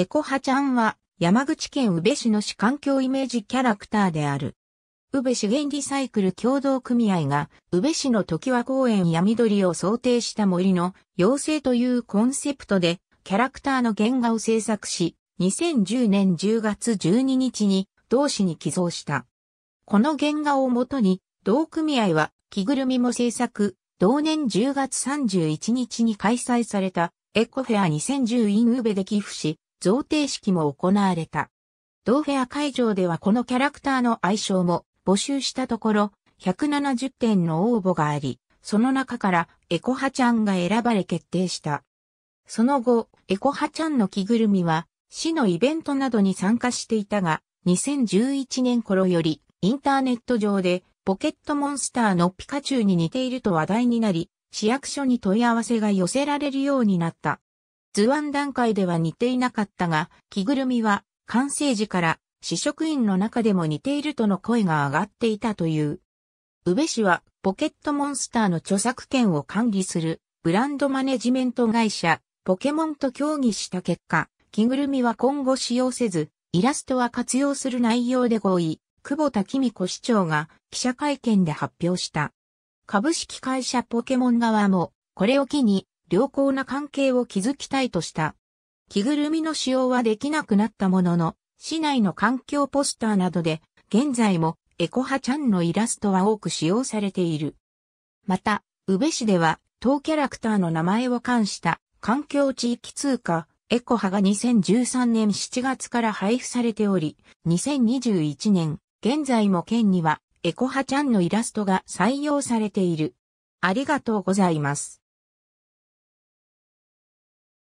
エコハちゃんは山口県宇部市の市環境イメージキャラクターである。宇部資源リサイクル共同組合が宇部市の時和公園や緑を想定した森の妖精というコンセプトでキャラクターの原画を制作し、2010年10月12日に同市に寄贈した。この原画をもとに同組合は着ぐるみも制作、同年10月31日に開催されたエコフェア2 0 1 0イン宇部で寄付し、贈呈式も行われた。同フェア会場ではこのキャラクターの愛称も募集したところ、170点の応募があり、その中からエコハちゃんが選ばれ決定した。その後、エコハちゃんの着ぐるみは、市のイベントなどに参加していたが、2011年頃より、インターネット上で、ポケットモンスターのピカチュウに似ていると話題になり、市役所に問い合わせが寄せられるようになった。図案段階では似ていなかったが、着ぐるみは完成時から試食員の中でも似ているとの声が上がっていたという。宇部氏はポケットモンスターの著作権を管理するブランドマネジメント会社ポケモンと協議した結果、着ぐるみは今後使用せず、イラストは活用する内容で合意、久保田君子市長が記者会見で発表した。株式会社ポケモン側もこれを機に良好な関係を築きたいとした。着ぐるみの使用はできなくなったものの、市内の環境ポスターなどで、現在もエコハちゃんのイラストは多く使用されている。また、宇部市では、当キャラクターの名前を冠した環境地域通貨、エコハが2013年7月から配布されており、2021年、現在も県にはエコハちゃんのイラストが採用されている。ありがとうございます。